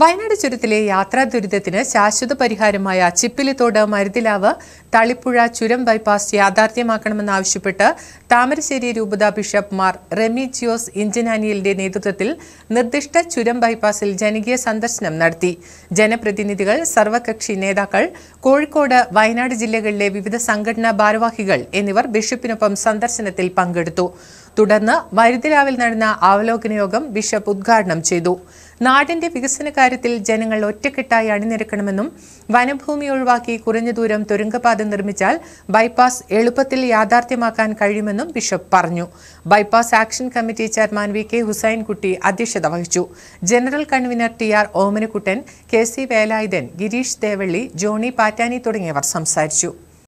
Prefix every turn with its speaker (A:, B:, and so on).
A: വയനാട് ചുരത്തിലെ യാത്രാ ദുരിതത്തിന് ശാശ്വത പരിഹാരമായ ചിപ്പിലിത്തോട് മരുതിലാവ് തളിപ്പുഴ ചുരം ബൈപ്പാസ് യാഥാർത്ഥ്യമാക്കണമെന്നാവശ്യപ്പെട്ട് താമരശ്ശേരി രൂപത ബിഷപ്പ് മാർ റെമി ജിയോസ് ഇഞ്ചനാനിയലിന്റെ നേതൃത്വത്തിൽ നിർദ്ദിഷ്ട ചുരം ബൈപ്പാസിൽ ജനകീയ സന്ദർശനം നടത്തി ജനപ്രതിനിധികൾ സർവകക്ഷി നേതാക്കൾ കോഴിക്കോട് വയനാട് ജില്ലകളിലെ വിവിധ സംഘടനാ ഭാരവാഹികൾ എന്നിവർ ബിഷപ്പിനൊപ്പം സന്ദർശനത്തിൽ പങ്കെടുത്തു തുടർന്ന് മരുതിലാവിൽ നടന്ന അവലോകന യോഗം ബിഷപ്പ് ഉദ്ഘാടനം ചെയ്തു നാടിന്റെ വികസന ഇക്കാര്യത്തിൽ ജനങ്ങൾ ഒറ്റക്കെട്ടായി അണിനിരക്കണമെന്നും വനഭൂമി ഒഴിവാക്കി കുറഞ്ഞ ദൂരം തുരങ്കപാത നിർമ്മിച്ചാൽ ബൈപ്പാസ് എളുപ്പത്തിൽ യാഥാർത്ഥ്യമാക്കാൻ കഴിയുമെന്നും ബിഷപ്പ് പറഞ്ഞു bypass action committee chairman V K Husainkutty അധ്യക്ഷത വഹിച്ചു general convener T R Omanakuttan K C Velayudhan Girish Devalli Johnny Pattani തുടങ്ങിയവർ സംസാരിച്ചു